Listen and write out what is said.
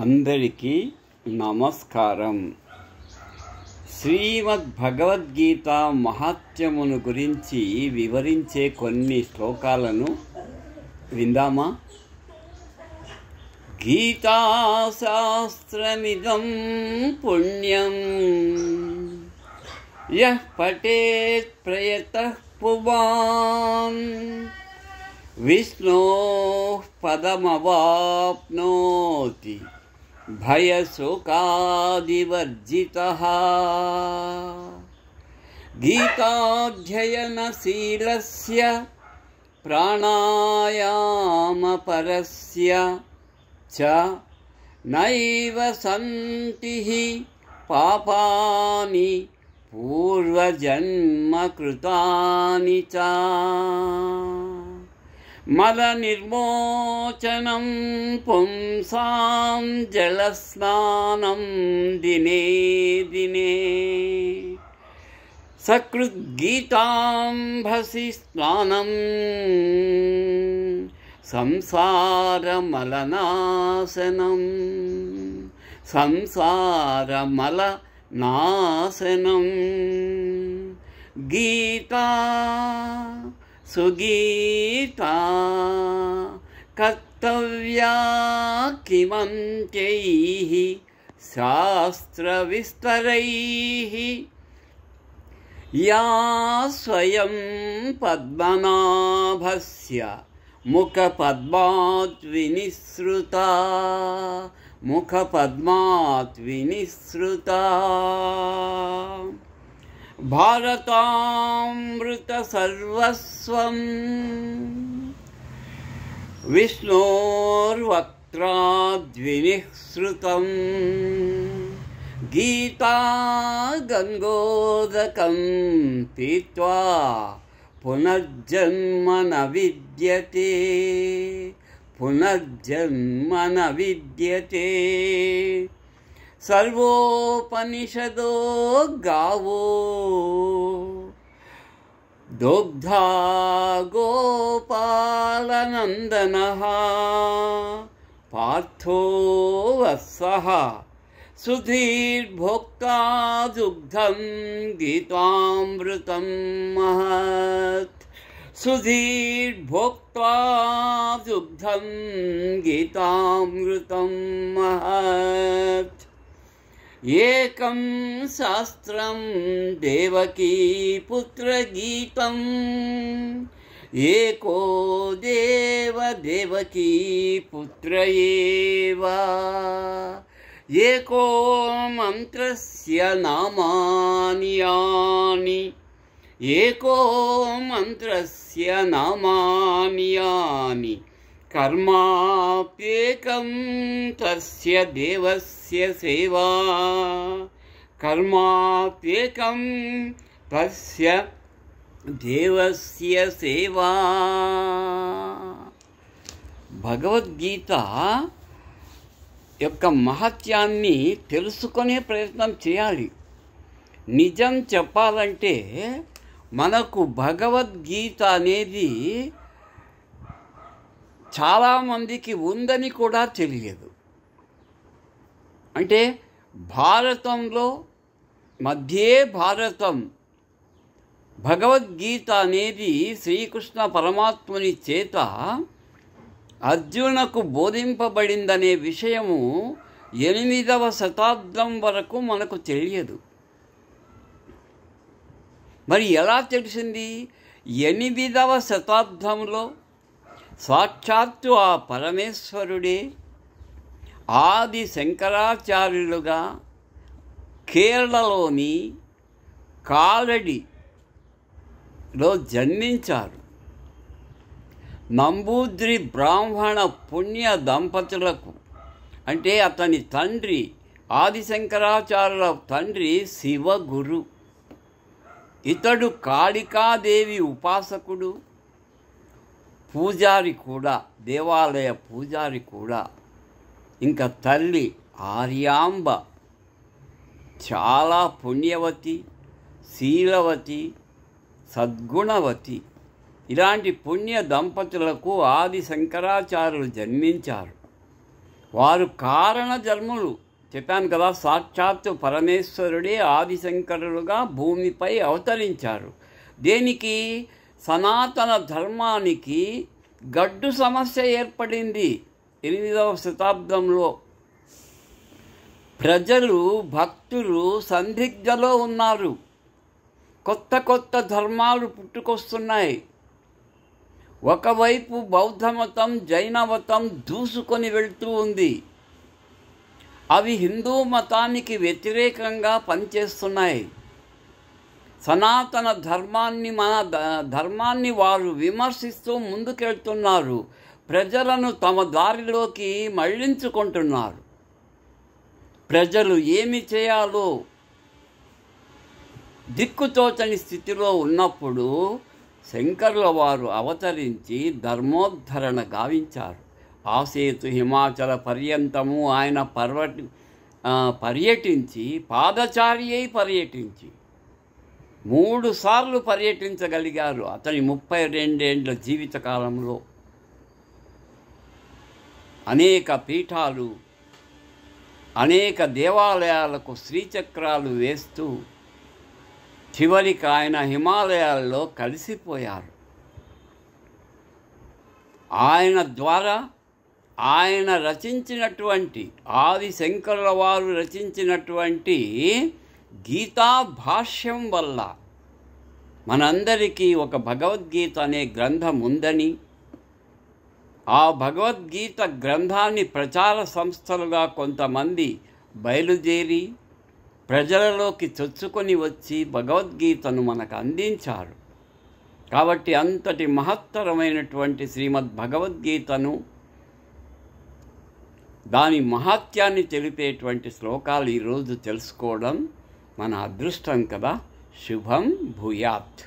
అందరికీ నమస్కారం శ్రీమద్ భగవద్గీత మహాత్యమును గురించి వివరించే కొన్ని శ్లోకాలను విందామా గీతాశాస్త్రమిదం పుణ్యం యః పటే ప్రయత పువాన్ విష్ణు పదమవాప్నోతి भयशुकादिवर्जितः गीताध्ययनशीलस्य प्राणायामपरस्य च नैव हि पापानि पूर्वजन्मकृतानि च मलनिर्मोचनं पुंसां जलस्नानं दिने दिने सकृद्गीतां भसि स्नानं संसारमलनाशनं संसारमलनाशनं गीता सुगीता कर्तव्या किमन्त्यैः शास्त्रविस्तरैः या स्वयं पद्मनाभस्य मुखपद्मात् विनिसृता मुखपद्मात् विनिसृता भारतामृतसर्वस्वम् विष्णोर्वक्त्राद्विनिःसृतं गीता गङ्गोदकं पीत्वा न विद्यते पुनर्जन्म न विद्यते सर्वोपनिषदो गावो दुग्धा गोपालनन्दनः पार्थो वत्सः सुधीर्भोक्ता दुग्धं गीतामृतं महत् सुधीर्भोक्त्वा दुग्धं गीतामृतं महत् एकं शास्त्रं देवकीपुत्रगीतम् एको देवदेवकीपुत्र एव एको मन्त्रस्य नामानि यानि एको मन्त्रस्य नामानि यानि कर्माप्येकं तस्य देवस्य తస్య సేవా కర్మాత్యేకం తస్య దేవస్య సేవా భగవద్గీత యొక్క మహత్యాన్ని తెలుసుకునే ప్రయత్నం చేయాలి నిజం చెప్పాలంటే మనకు భగవద్గీత అనేది చాలామందికి ఉందని కూడా తెలియదు అంటే భారతంలో మధ్యే భారతం భగవద్గీత అనేది శ్రీకృష్ణ పరమాత్ముని చేత అర్జునకు బోధింపబడిందనే విషయము ఎనిమిదవ శతాబ్దం వరకు మనకు తెలియదు మరి ఎలా తెలిసింది ఎనిమిదవ శతాబ్దంలో సాక్షాత్తు ఆ పరమేశ్వరుడే ఆది శంకరాచార్యులుగా కేరళలోని కాలడిలో జన్మించారు నంబూద్రి బ్రాహ్మణ పుణ్య దంపతులకు అంటే అతని తండ్రి ఆదిశంకరాచార్యుల తండ్రి శివగురు ఇతడు కాళికాదేవి ఉపాసకుడు పూజారి కూడా దేవాలయ పూజారి కూడా ఇంకా తల్లి ఆర్యాంబ చాలా పుణ్యవతి శీలవతి సద్గుణవతి ఇలాంటి పుణ్య దంపతులకు ఆది శంకరాచార్యులు జన్మించారు వారు కారణ జన్మలు చెప్పాను కదా సాక్షాత్తు పరమేశ్వరుడే ఆదిశంకరులుగా భూమిపై అవతరించారు దేనికి సనాతన ధర్మానికి గడ్డు సమస్య ఏర్పడింది ఎనిమిదవ శతాబ్దంలో ప్రజలు భక్తులు సందిగ్ధలో ఉన్నారు కొత్త కొత్త ధర్మాలు పుట్టుకొస్తున్నాయి ఒకవైపు బౌద్ధమతం జైనమతం దూసుకొని వెళ్తూ ఉంది అవి హిందూ మతానికి వ్యతిరేకంగా పనిచేస్తున్నాయి సనాతన ధర్మాన్ని మన ధర్మాన్ని వారు విమర్శిస్తూ ముందుకెళ్తున్నారు ప్రజలను తమ దారిలోకి మళ్లించుకుంటున్నారు ప్రజలు ఏమి చేయాలో దిక్కుతోచని స్థితిలో ఉన్నప్పుడు శంకర్ల వారు అవతరించి ధర్మోద్ధరణ గావించారు ఆసేతు హిమాచల పర్యంతము ఆయన పర్వట పర్యటించి పాదచార్యై పర్యటించి మూడు సార్లు పర్యటించగలిగారు అతని ముప్పై రెండేండ్ల జీవితకాలంలో అనేక పీఠాలు అనేక దేవాలయాలకు శ్రీచక్రాలు వేస్తూ చివరికి ఆయన హిమాలయాల్లో కలిసిపోయారు ఆయన ద్వారా ఆయన రచించినటువంటి ఆది శంకరుల వారు రచించినటువంటి గీతా భాష్యం వల్ల మనందరికీ ఒక భగవద్గీత అనే గ్రంథం ఉందని ఆ భగవద్గీత గ్రంథాన్ని ప్రచార సంస్థలుగా కొంతమంది బయలుదేరి ప్రజలలోకి చొచ్చుకొని వచ్చి భగవద్గీతను మనకు అందించారు కాబట్టి అంతటి మహత్తరమైనటువంటి శ్రీమద్ భగవద్గీతను దాని మహాత్యాన్ని తెలిపేటువంటి శ్లోకాలు ఈరోజు తెలుసుకోవడం మన అదృష్టం కదా శుభం భూయాత్